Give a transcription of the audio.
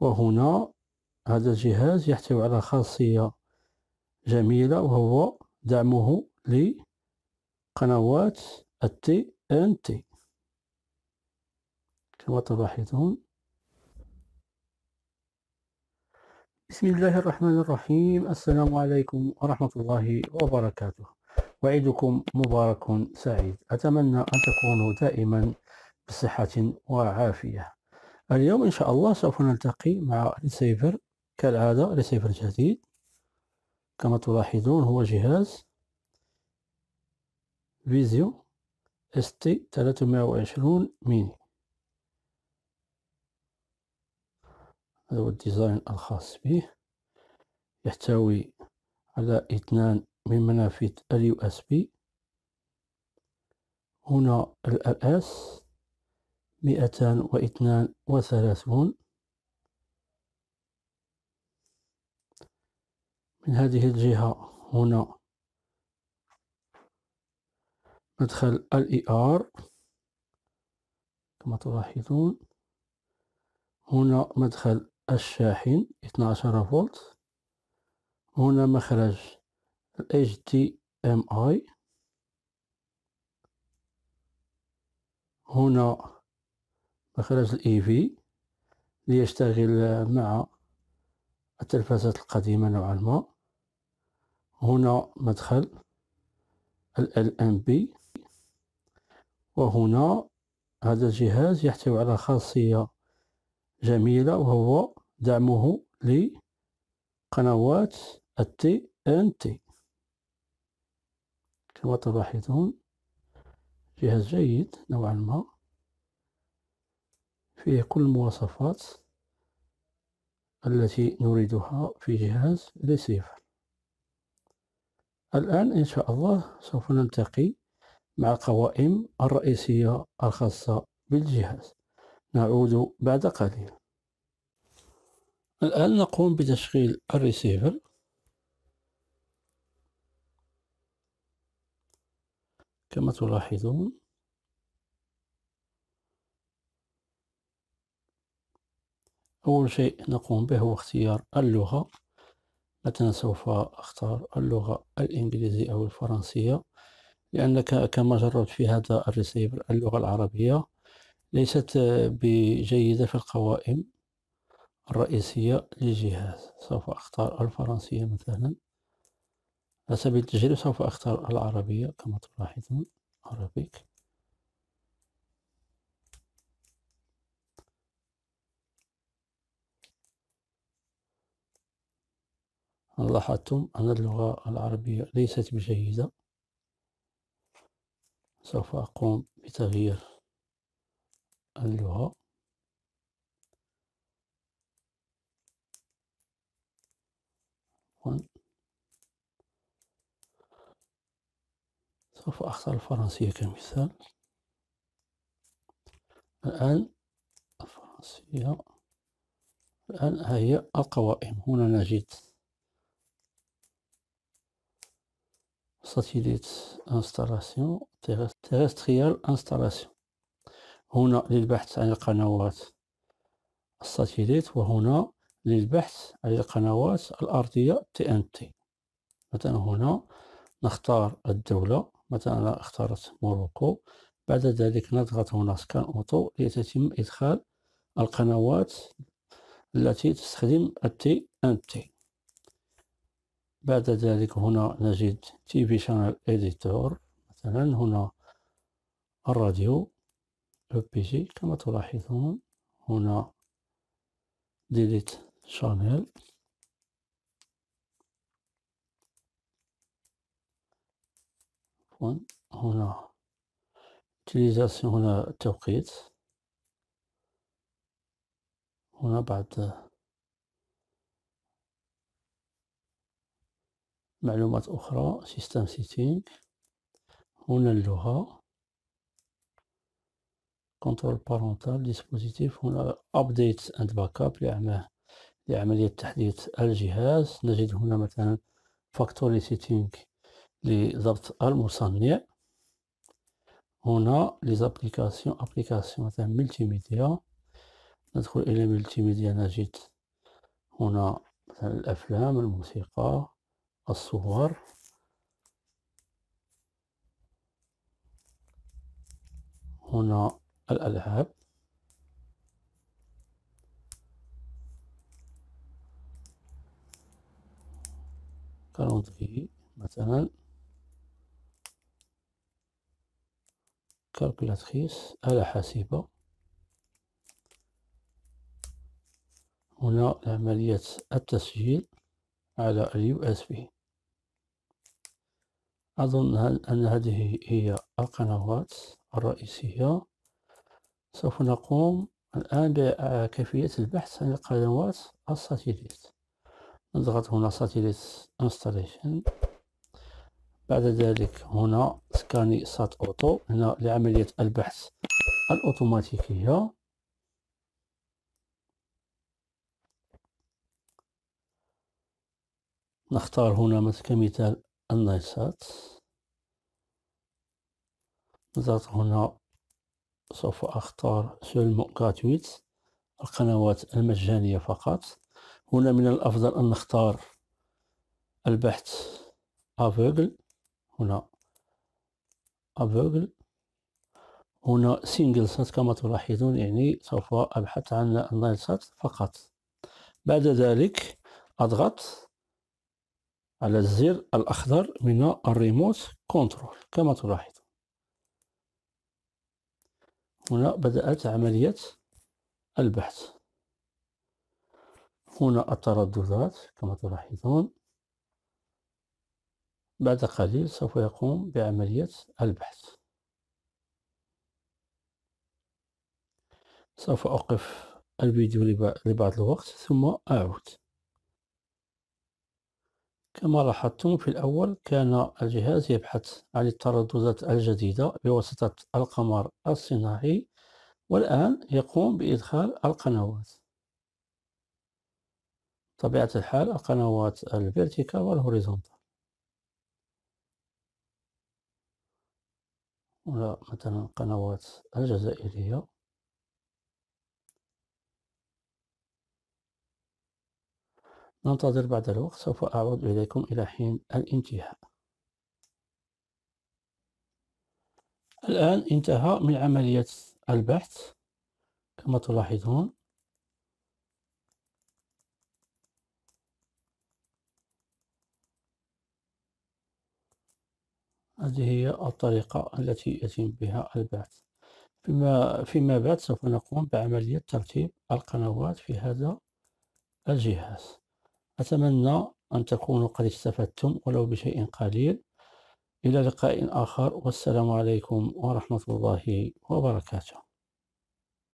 وهنا هذا الجهاز يحتوي على خاصية جميلة وهو دعمه لقنوات التي ان تي كما تلاحظون بسم الله الرحمن الرحيم السلام عليكم ورحمة الله وبركاته وعيدكم مبارك سعيد أتمنى أن تكونوا دائما بصحة وعافية اليوم إن شاء الله سوف نلتقي مع ريسيفر كالعادة ريسيفر جديد كما تلاحظون هو جهاز فيزيو اس تي 320 ميني هذا هو الديزاين الخاص به يحتوي على اثنان من منافذ اليو اس بي هنا الاس مئتان واثنان وثلاثون من هذه الجهة هنا مدخل ال ار كما تلاحظون هنا مدخل الشاحن 12 فولت هنا مخرج ال HDMI هنا مخرج الإي في ليشتغل مع التلفازات القديمة نوعا ما هنا مدخل ال ام بي وهنا هذا الجهاز يحتوي على خاصية جميلة وهو دعمه لقنوات التي ان تي كما تلاحظون جهاز جيد نوعا ما فيه كل المواصفات التي نريدها في جهاز ريسيفر الآن إن شاء الله سوف نلتقي مع القوائم الرئيسية الخاصة بالجهاز نعود بعد قليل الآن نقوم بتشغيل الريسيفر كما تلاحظون أول شيء نقوم به هو اختيار اللغة مثلا سوف أختار اللغة الإنجليزية أو الفرنسية لأنك كما جربت في هذا الريسيفر اللغة العربية ليست بجيدة في القوائم الرئيسية للجهاز سوف أختار الفرنسية مثلا على سبيل التجربة سوف أختار العربية كما تلاحظون عربيك لاحظتم أن اللغة العربية ليست بجيدة سوف أقوم بتغيير اللغة سوف أختار الفرنسية كمثال الآن الفرنسية الآن هي القوائم هنا نجد ساتيليت انستالاسيون تيرستريال انستالاسيون هنا للبحث عن القنوات الساتيليت وهنا للبحث عن القنوات الأرضية تي ان تي مثلا هنا نختار الدولة مثلا أنا اخترت موروكو بعد ذلك نضغط هنا سكان أوتو ليتم إدخال القنوات التي تستخدم التي ان تي بعد ذلك هنا نجد تي في شانل إديتور مثلا هنا الراديو او بي جي كما تلاحظون هنا ديليت شانل هنا utilisation هنا التوقيت هنا بعد معلومات أخرى سيستم سيتينغ هنا اللغة كنترول بارونتال ديسبوزيتيف هنا أبديت أند باك أب لعملية تحديث الجهاز نجد هنا مثلا فاكتوري سيتينغ لضبط المصنع هنا ليزابليكاسيون ابليكاسيون مثلا ملتي ميديا ندخل الى ملتي ميديا نجد هنا مثلا الافلام الموسيقى الصور هنا الألعاب كالونتري مثلا كالكلاتريس آلة حاسبة هنا عملية التسجيل على اليو اس بي أظن أن هذه هي القنوات الرئيسية سوف نقوم الآن بكيفية البحث عن القنوات الساتيليت نضغط هنا ساتيليت انستاليشن بعد ذلك هنا سكاني سات اوتو هنا لعملية البحث الأوتوماتيكية نختار هنا كمثال النيسات نضغط هنا سوف أختار سولمو غراتويت القنوات المجانية فقط هنا من الأفضل أن نختار البحث أفوغل هنا أفوغل هنا سينجل سات كما تلاحظون يعني سوف أبحث عن النايل سات فقط بعد ذلك أضغط على الزر الأخضر من الريموت كنترول كما تلاحظ هنا بدأت عملية البحث هنا الترددات كما تلاحظون بعد قليل سوف يقوم بعملية البحث سوف أوقف الفيديو لبعض الوقت ثم أعود كما لاحظتم في الأول كان الجهاز يبحث عن الترددات الجديدة بواسطة القمر الصناعي والآن يقوم بإدخال القنوات طبيعة الحال القنوات الفيرتيكال والهوريزونتال ولا مثلا القنوات الجزائرية ننتظر نعم، بعد الوقت سوف أعود إليكم إلى حين الانتهاء الآن انتهى من عملية البحث كما تلاحظون هذه هي الطريقة التي يتم بها البحث فيما, فيما بعد سوف نقوم بعملية ترتيب القنوات في هذا الجهاز أتمنى أن تكونوا قد استفدتم ولو بشيء قليل إلى لقاء آخر والسلام عليكم ورحمة الله وبركاته